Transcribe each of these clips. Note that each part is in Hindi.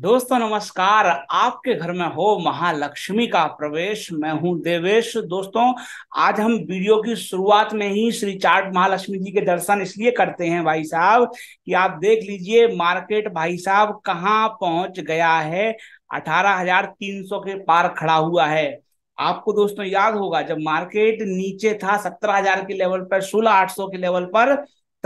दोस्तों नमस्कार आपके घर में हो महालक्ष्मी का प्रवेश मैं हूं देवेश दोस्तों आज हम वीडियो की शुरुआत में ही श्री चार्ट महालक्ष्मी जी के दर्शन इसलिए करते हैं भाई साहब कि आप देख लीजिए मार्केट भाई साहब कहाँ पहुंच गया है अठारह हजार तीन सौ के पार खड़ा हुआ है आपको दोस्तों याद होगा जब मार्केट नीचे था सत्रह हजार के लेवल पर सोलह आठ सौ के लेवल पर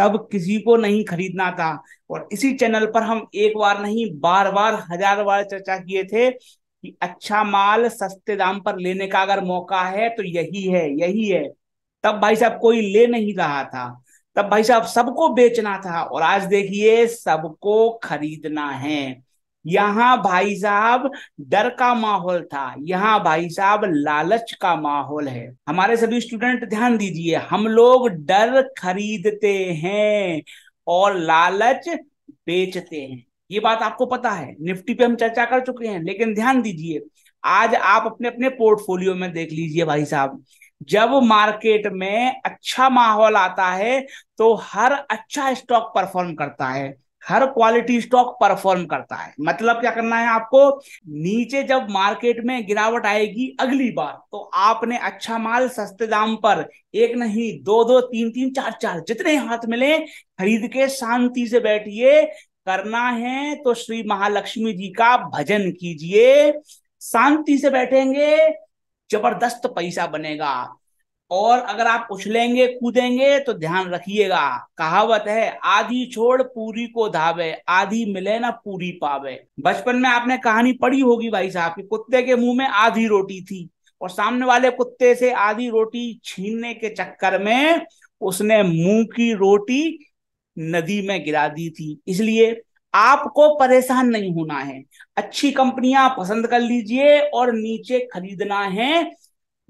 तब किसी को नहीं खरीदना था और इसी चैनल पर हम एक बार नहीं बार बार हजार बार चर्चा किए थे कि अच्छा माल सस्ते दाम पर लेने का अगर मौका है तो यही है यही है तब भाई साहब कोई ले नहीं रहा था तब भाई साहब सबको बेचना था और आज देखिए सबको खरीदना है यहाँ भाई साहब डर का माहौल था यहाँ भाई साहब लालच का माहौल है हमारे सभी स्टूडेंट ध्यान दीजिए हम लोग डर खरीदते हैं और लालच बेचते हैं ये बात आपको पता है निफ्टी पे हम चर्चा कर चुके हैं लेकिन ध्यान दीजिए आज आप अपने अपने पोर्टफोलियो में देख लीजिए भाई साहब जब मार्केट में अच्छा माहौल आता है तो हर अच्छा स्टॉक परफॉर्म करता है हर क्वालिटी स्टॉक परफॉर्म करता है मतलब क्या करना है आपको नीचे जब मार्केट में गिरावट आएगी अगली बार तो आपने अच्छा माल सस्ते दाम पर एक नहीं दो दो तीन तीन चार चार जितने हाथ मिले खरीद के शांति से बैठिए करना है तो श्री महालक्ष्मी जी का भजन कीजिए शांति से बैठेंगे जबरदस्त पैसा बनेगा और अगर आप उछलेंगे कूदेंगे तो ध्यान रखिएगा कहावत है आधी छोड़ पूरी को धावे आधी मिले ना पूरी पावे बचपन में आपने कहानी पढ़ी होगी भाई साहब की कुत्ते के मुंह में आधी रोटी थी और सामने वाले कुत्ते से आधी रोटी छीनने के चक्कर में उसने मुंह की रोटी नदी में गिरा दी थी इसलिए आपको परेशान नहीं होना है अच्छी कंपनियां पसंद कर लीजिए और नीचे खरीदना है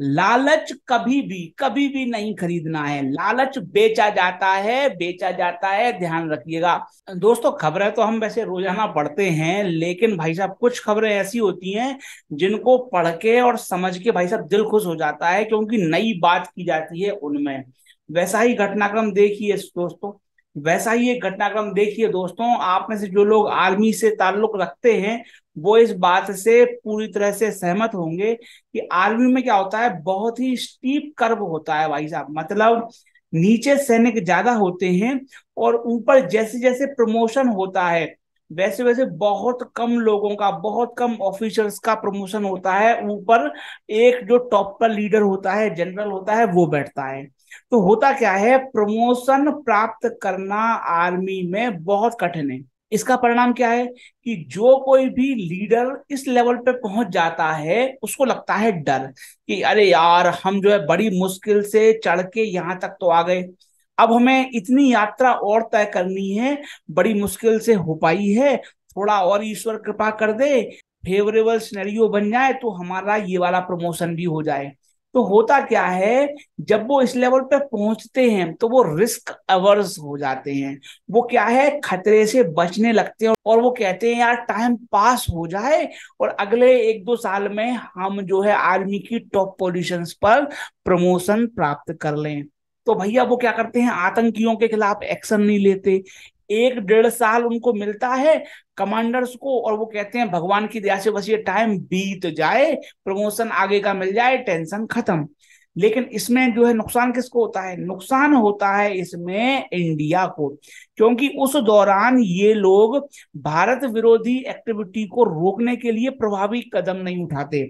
लालच कभी भी कभी भी नहीं खरीदना है लालच बेचा जाता है बेचा जाता है ध्यान रखिएगा दोस्तों खबरें तो हम वैसे रोजाना पढ़ते हैं लेकिन भाई साहब कुछ खबरें ऐसी होती हैं जिनको पढ़ के और समझ के भाई साहब दिल खुश हो जाता है क्योंकि नई बात की जाती है उनमें वैसा ही घटनाक्रम देखिए दोस्तों वैसा ही एक घटनाक्रम देखिए दोस्तों आप में से जो लोग आर्मी से ताल्लुक रखते हैं वो इस बात से पूरी तरह से सहमत होंगे कि आर्मी में क्या होता है बहुत ही स्टीप कर्व होता है भाई साहब मतलब नीचे सैनिक ज्यादा होते हैं और ऊपर जैसे जैसे प्रमोशन होता है वैसे वैसे बहुत कम लोगों का बहुत कम ऑफिसर्स का प्रमोशन होता है ऊपर एक जो टॉप पर लीडर होता है जनरल होता है वो बैठता है तो होता क्या है प्रमोशन प्राप्त करना आर्मी में बहुत कठिन है इसका परिणाम क्या है कि जो कोई भी लीडर इस लेवल पे पहुंच जाता है उसको लगता है डर कि अरे यार हम जो है बड़ी मुश्किल से चढ़ के यहाँ तक तो आ गए अब हमें इतनी यात्रा और तय करनी है बड़ी मुश्किल से हो पाई है थोड़ा और ईश्वर कृपा कर दे फेवरेबल सिनेरियो बन जाए तो हमारा ये वाला प्रमोशन भी हो जाए तो होता क्या है जब वो इस लेवल पे पहुंचते हैं तो वो रिस्क अवर्स हो जाते हैं वो क्या है खतरे से बचने लगते हैं और वो कहते हैं यार टाइम पास हो जाए और अगले एक दो साल में हम जो है आर्मी की टॉप पोजिशन पर प्रमोशन प्राप्त कर लें तो भैया वो क्या करते हैं आतंकियों के खिलाफ एक्शन नहीं लेते एक डेढ़ साल उनको मिलता है कमांडर्स को और वो कहते हैं भगवान की दया से बस ये टाइम बीत जाए प्रमोशन आगे का मिल जाए टेंशन खत्म लेकिन इसमें जो है नुकसान किसको होता है नुकसान होता है इसमें इंडिया को क्योंकि उस दौरान ये लोग भारत विरोधी एक्टिविटी को रोकने के लिए प्रभावी कदम नहीं उठाते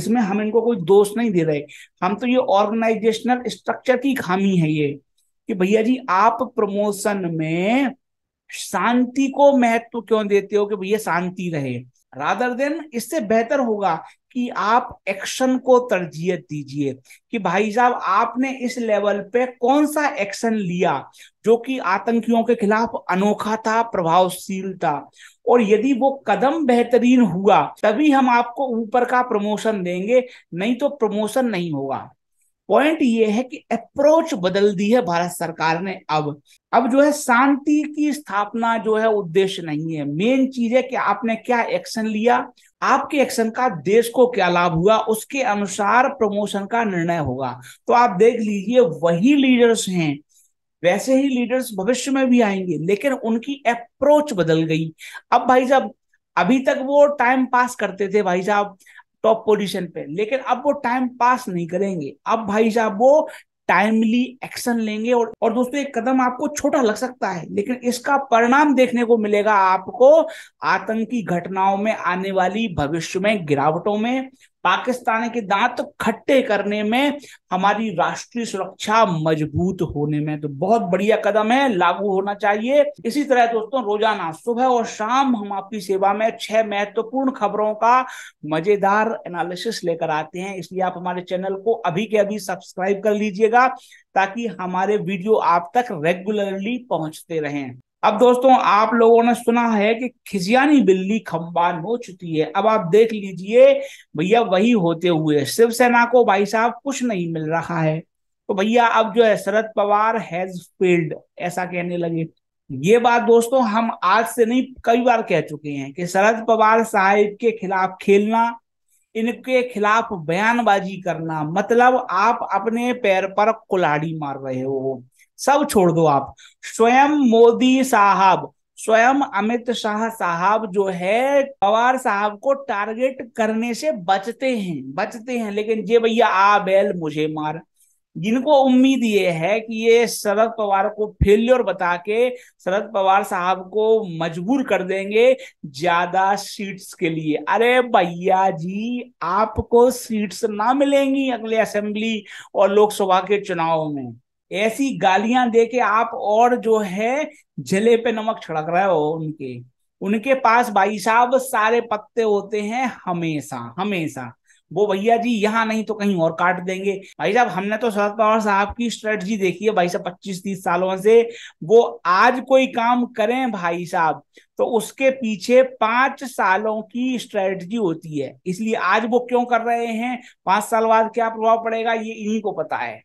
इसमें हम इनको कोई दोष नहीं दे रहे हम तो ये ऑर्गेनाइजेशनल स्ट्रक्चर की खामी है ये कि भैया जी आप प्रमोशन में शांति को महत्व क्यों देते हो कि भैया शांति रहे रादर देन इससे बेहतर होगा कि आप एक्शन को तरजीह दीजिए कि भाई साहब आपने इस लेवल पे कौन सा एक्शन लिया जो कि आतंकियों के खिलाफ अनोखा था प्रभावशील था और यदि वो कदम बेहतरीन हुआ तभी हम आपको ऊपर का प्रमोशन देंगे नहीं तो प्रमोशन नहीं होगा पॉइंट ये है कि अप्रोच बदल दी है भारत सरकार ने अब अब जो है शांति की स्थापना जो है उद्देश्य नहीं है मेन चीज है कि आपने क्या एक्शन लिया आपके एक्शन का देश को क्या लाभ हुआ उसके अनुसार प्रमोशन का निर्णय होगा तो आप देख लीजिए वही लीडर्स हैं वैसे ही लीडर्स भविष्य में भी आएंगे लेकिन उनकी अप्रोच बदल गई अब भाई साहब अभी तक वो टाइम पास करते थे भाई साहब टॉप पोजीशन पे लेकिन अब वो टाइम पास नहीं करेंगे अब भाई साहब वो टाइमली एक्शन लेंगे और और दोस्तों एक कदम आपको छोटा लग सकता है लेकिन इसका परिणाम देखने को मिलेगा आपको आतंकी घटनाओं में आने वाली भविष्य में गिरावटों में पाकिस्तान के दांत खट्टे करने में हमारी राष्ट्रीय सुरक्षा मजबूत होने में तो बहुत बढ़िया कदम है लागू होना चाहिए इसी तरह दोस्तों रोजाना सुबह और शाम हम आपकी सेवा में छह महत्वपूर्ण खबरों का मजेदार एनालिसिस लेकर आते हैं इसलिए आप हमारे चैनल को अभी के अभी सब्सक्राइब कर लीजिएगा ताकि हमारे वीडियो आप तक रेगुलरली पहुंचते रहें अब दोस्तों आप लोगों ने सुना है कि खिजियानी बिल्ली खम्बान हो चुकी है अब आप देख लीजिए भैया वही होते हुए शिवसेना को भाई साहब कुछ नहीं मिल रहा है तो भैया अब जो है शरद पवार हैज फेल्ड ऐसा कहने लगे ये बात दोस्तों हम आज से नहीं कई बार कह चुके हैं कि शरद पवार साहेब के खिलाफ खेलना इनके खिलाफ बयानबाजी करना मतलब आप अपने पैर पर कुलाड़ी मार रहे हो सब छोड़ दो आप स्वयं मोदी साहब स्वयं अमित शाह साहब जो है पवार साहब को टारगेट करने से बचते हैं बचते हैं लेकिन जे भैया आ बैल मुझे मार जिनको उम्मीद ये है कि ये शरद पवार को फेल्योर बता के शरद पवार साहब को मजबूर कर देंगे ज्यादा सीट्स के लिए अरे भैया जी आपको सीट्स ना मिलेंगी अगले असेंबली और लोकसभा के चुनाव में ऐसी गालियां दे के आप और जो है जले पे नमक छिड़क रहे हो उनके उनके पास भाई साहब सारे पत्ते होते हैं हमेशा हमेशा वो भैया जी यहाँ नहीं तो कहीं और काट देंगे भाई साहब हमने तो शरद पवार साहब की स्ट्रेटजी देखी है भाई साहब पच्चीस तीस सालों से वो आज कोई काम करें भाई साहब तो उसके पीछे पांच सालों की स्ट्रेटजी होती है इसलिए आज वो क्यों कर रहे हैं पांच साल बाद क्या प्रभाव पड़ेगा ये इन्हीं को पता है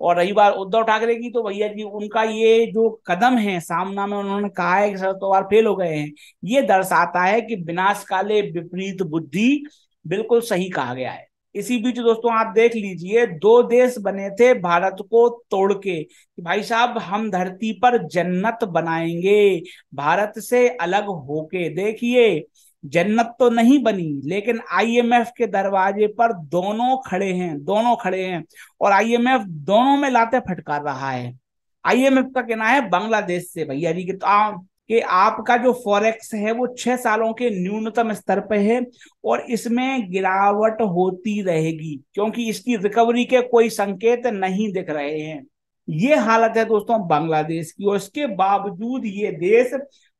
और रही बात उद्धव ठाकरे की तो भैया जी उनका ये जो कदम है सामना में उन्होंने कहा है कि सर तो फेल हो गए हैं ये दर्शाता है कि विनाश काले विपरीत बुद्धि बिल्कुल सही कहा गया है इसी बीच दोस्तों आप देख लीजिए दो देश बने थे भारत को तोड़ के कि भाई साहब हम धरती पर जन्नत बनाएंगे भारत से अलग होके देखिए जन्नत तो नहीं बनी लेकिन आईएमएफ के दरवाजे पर दोनों खड़े हैं दोनों खड़े हैं और आईएमएफ दोनों में लाते फटकार रहा है आईएमएफ का कहना है बांग्लादेश से भैया जी तो आ, कि आपका जो फॉरेक्स है वो छह सालों के न्यूनतम स्तर पर है और इसमें गिरावट होती रहेगी क्योंकि इसकी रिकवरी के कोई संकेत नहीं दिख रहे हैं ये हालत है दोस्तों बांग्लादेश की और इसके बावजूद ये देश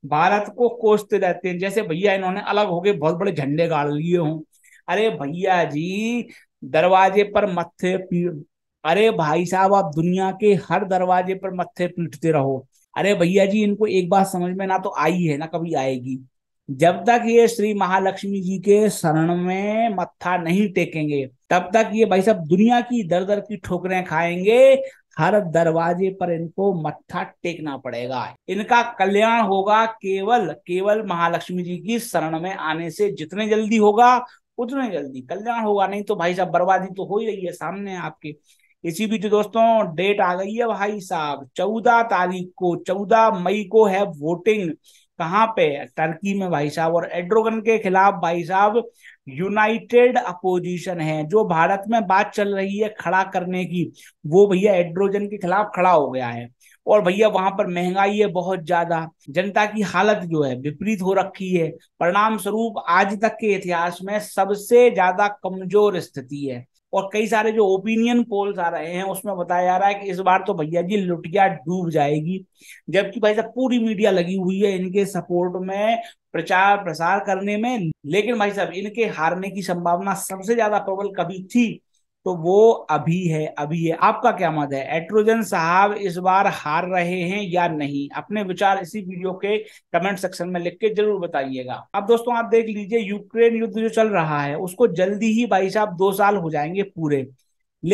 भारत को कोसते रहते हैं जैसे भैया इन्होंने अलग हो गए बहुत बड़े झंडे गाड़ लिए हों अरे भैया जी दरवाजे पर मत्थे पीट अरे भाई साहब आप दुनिया के हर दरवाजे पर मत्थे पीटते रहो अरे भैया जी इनको एक बात समझ में ना तो आई है ना कभी आएगी जब तक ये श्री महालक्ष्मी जी के शरण में मत्था नहीं टेकेंगे तब तक ये भाई साहब दुनिया की दर दर की ठोकरें खाएंगे हर दरवाजे पर इनको मत्था टेकना पड़ेगा इनका कल्याण होगा केवल केवल महालक्ष्मी जी की शरण में आने से जितने जल्दी होगा उतने जल्दी कल्याण होगा नहीं तो भाई साहब बर्बादी तो हो ही रही है सामने आपके इसी बीच दोस्तों डेट आ गई है भाई साहब चौदह तारीख को चौदह मई को है वोटिंग कहाँ पे टर्की में भाई साहब और एड्रोगन के खिलाफ भाई साहब यूनाइटेड अपोजिशन है जो भारत में बात चल रही है खड़ा करने की वो भैया एड्रोजन के खिलाफ खड़ा हो गया है और भैया वहां पर महंगाई है बहुत ज्यादा जनता की हालत जो है विपरीत हो रखी है परिणाम स्वरूप आज तक के इतिहास में सबसे ज्यादा कमजोर स्थिति है और कई सारे जो ओपिनियन पोल्स आ रहे हैं उसमें बताया जा रहा है कि इस बार तो भैया जी लुटिया डूब जाएगी जबकि भाई साहब पूरी मीडिया लगी हुई है इनके सपोर्ट में प्रचार प्रसार करने में लेकिन भाई साहब इनके हारने की संभावना सबसे ज्यादा प्रबल कभी थी तो वो अभी है अभी है आपका क्या मत है एट्रोजन साहब इस बार हार रहे हैं या नहीं अपने विचार इसी वीडियो के कमेंट सेक्शन में लिख के जरूर बताइएगा अब दोस्तों आप देख लीजिए यूक्रेन युद्ध जो चल रहा है उसको जल्दी ही भाई साहब दो साल हो जाएंगे पूरे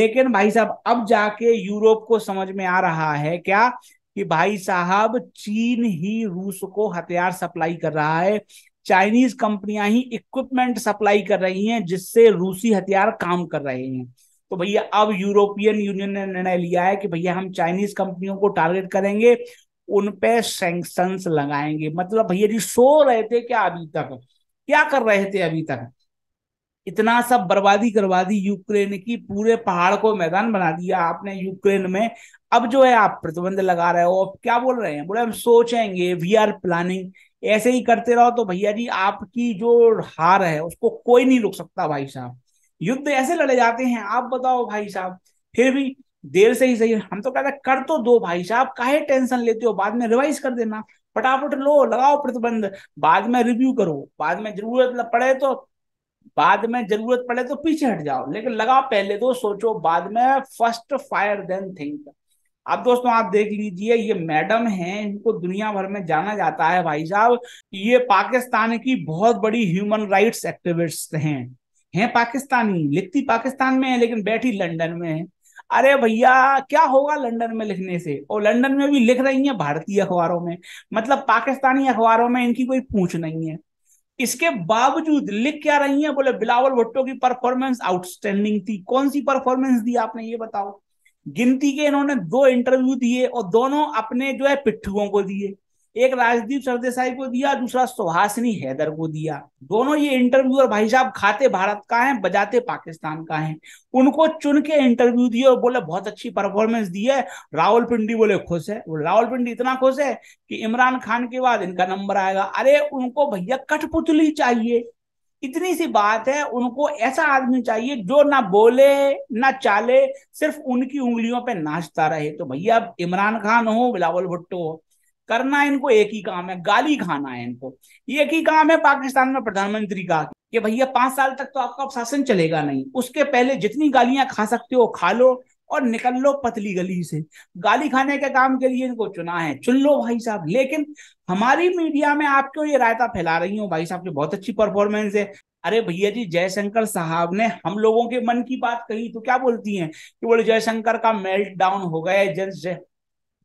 लेकिन भाई साहब अब जाके यूरोप को समझ में आ रहा है क्या कि भाई साहब चीन ही रूस को हथियार सप्लाई कर रहा है चाइनीज कंपनियां ही इक्विपमेंट सप्लाई कर रही हैं जिससे रूसी हथियार काम कर रहे हैं तो भैया अब यूरोपियन यूनियन ने निर्णय लिया है कि भैया हम चाइनीज कंपनियों को टारगेट करेंगे उन पे सेंक्शन लगाएंगे मतलब भैया जी सो रहे थे क्या अभी तक क्या कर रहे थे अभी तक इतना सब बर्बादी करवादी यूक्रेन की पूरे पहाड़ को मैदान बना दिया आपने यूक्रेन में अब जो है आप प्रतिबंध लगा रहे हो क्या बोल रहे हैं बोले हम सोचेंगे वी आर प्लानिंग ऐसे ही करते रहो तो भैया जी आपकी जो हार है उसको कोई नहीं रोक सकता भाई साहब युद्ध ऐसे लड़े जाते हैं आप बताओ भाई साहब फिर भी देर से ही सही हम तो कहते कर तो दो भाई साहब काहे टेंशन लेते हो बाद में रिवाइज कर देना फटाफट लो लगाओ प्रतिबंध बाद में रिव्यू करो बाद में जरूरत पड़े तो बाद में जरूरत पड़े तो पीछे हट जाओ लेकिन लगाओ पहले तो सोचो बाद में फर्स्ट फायर देन थिंक अब दोस्तों आप देख लीजिए ये मैडम हैं इनको दुनिया भर में जाना जाता है भाई साहब ये पाकिस्तान की बहुत बड़ी ह्यूमन राइट्स एक्टिविस्ट हैं हैं पाकिस्तानी लिखती पाकिस्तान में है लेकिन बैठी लंदन में है अरे भैया क्या होगा लंदन में लिखने से और लंदन में भी लिख रही है भारतीय अखबारों में मतलब पाकिस्तानी अखबारों में इनकी कोई पूछ नहीं है इसके बावजूद लिख क्या रही है बोले बिलावल भुट्टो की परफॉर्मेंस आउटस्टैंडिंग थी कौन सी परफॉर्मेंस दी आपने ये बताओ गिनती के इन्होंने दो इंटरव्यू दिए और दोनों अपने जो है पिट्ठुओं को दिए एक राजदीप सरदेसाई को दिया दूसरा सुहासिनी हैदर को दिया दोनों ये और भाई साहब खाते भारत का है बजाते पाकिस्तान का है उनको चुन के इंटरव्यू दिए और बोले बहुत अच्छी परफॉर्मेंस दी है राहुल पिंडी बोले खुश है राहुल पिंडी इतना खुश है कि इमरान खान के बाद इनका नंबर आएगा अरे उनको भैया कठपुतली चाहिए इतनी सी बात है उनको ऐसा आदमी चाहिए जो ना बोले ना चाले सिर्फ उनकी उंगलियों पे नाचता रहे तो भैया इमरान खान हो बिलावल भुट्टो हो करना इनको एक ही काम है गाली खाना है इनको एक ही काम है पाकिस्तान में प्रधानमंत्री का कि भैया पांच साल तक तो आपका शासन चलेगा नहीं उसके पहले जितनी गालियां खा सकते हो खा लो और निकल लो पतली गली से गाली खाने के काम के लिए इनको चुना है चुन लो भाई साहब लेकिन हमारी मीडिया में आप क्यों ये रायता फैला रही हूँ भाई साहब की बहुत अच्छी परफॉर्मेंस है अरे भैया जी जयशंकर साहब ने हम लोगों के मन की बात कही तो क्या बोलती हैं कि बोले जयशंकर का मेल्ट डाउन हो गया जय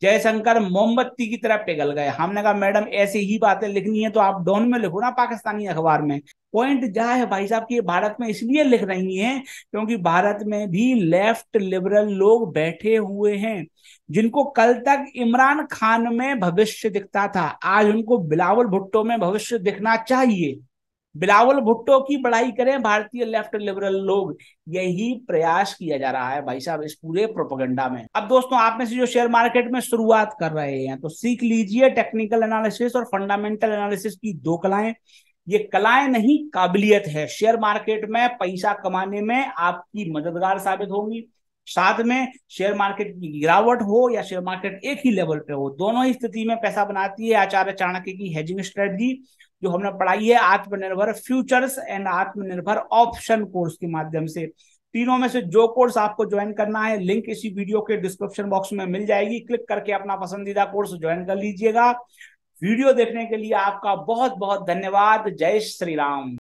जयशंकर मोमबत्ती की तरह पिघल गए हमने कहा मैडम ऐसी ही बातें लिखनी है तो आप डॉन में लिखो ना पाकिस्तानी अखबार में पॉइंट जहाँ है भाई साहब की भारत में इसलिए लिख रही है क्योंकि भारत में भी लेफ्ट लिबरल लोग बैठे हुए हैं जिनको कल तक इमरान खान में भविष्य दिखता था आज उनको बिलावल भुट्टो में भविष्य दिखना चाहिए बिलावल भुट्टो की बड़ाई करें भारतीय लेफ्ट लिबरल लोग यही प्रयास किया जा रहा है भाई साहब इस पूरे प्रोपोगंडा में अब दोस्तों आप में से जो शेयर मार्केट में शुरुआत कर रहे हैं तो सीख लीजिए टेक्निकल एनालिसिस और फंडामेंटल एनालिसिस की दो कलाएं ये कलाएं नहीं काबिलियत है शेयर मार्केट में पैसा कमाने में आपकी मददगार साबित होंगी साथ में शेयर मार्केट की गिरावट हो या शेयर मार्केट एक ही लेवल पे हो दोनों ही स्थिति में पैसा बनाती है आचार्य चाणक्य की हेजिंग स्ट्रेटजी जो हमने पढ़ाई है Atmanirbhar futures and Atmanirbhar option course के माध्यम से तीनों में से जो कोर्स आपको ज्वाइन करना है लिंक इसी वीडियो के डिस्क्रिप्शन बॉक्स में मिल जाएगी क्लिक करके अपना पसंदीदा कोर्स ज्वाइन कर लीजिएगा वीडियो देखने के लिए आपका बहुत बहुत धन्यवाद जय श्री राम